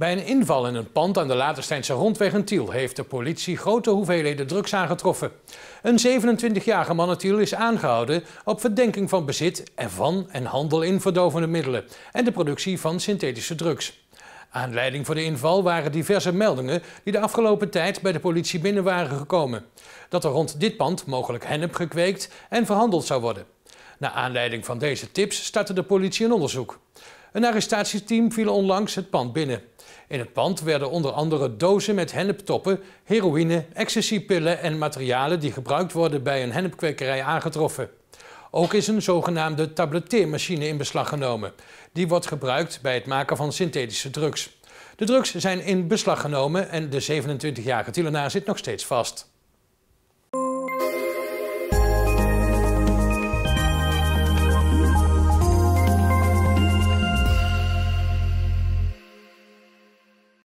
Bij een inval in een pand aan de Latersteinse rondweg in Tiel heeft de politie grote hoeveelheden drugs aangetroffen. Een 27-jarige man Tiel is aangehouden op verdenking van bezit en van en handel in verdovende middelen en de productie van synthetische drugs. Aanleiding voor de inval waren diverse meldingen die de afgelopen tijd bij de politie binnen waren gekomen. Dat er rond dit pand mogelijk hennep gekweekt en verhandeld zou worden. Naar aanleiding van deze tips startte de politie een onderzoek. Een arrestatieteam viel onlangs het pand binnen. In het pand werden onder andere dozen met henneptoppen, heroïne, ecstasypillen en materialen die gebruikt worden bij een hennepkwekerij aangetroffen. Ook is een zogenaamde tabletteermachine in beslag genomen. Die wordt gebruikt bij het maken van synthetische drugs. De drugs zijn in beslag genomen en de 27-jarige tilenaar zit nog steeds vast.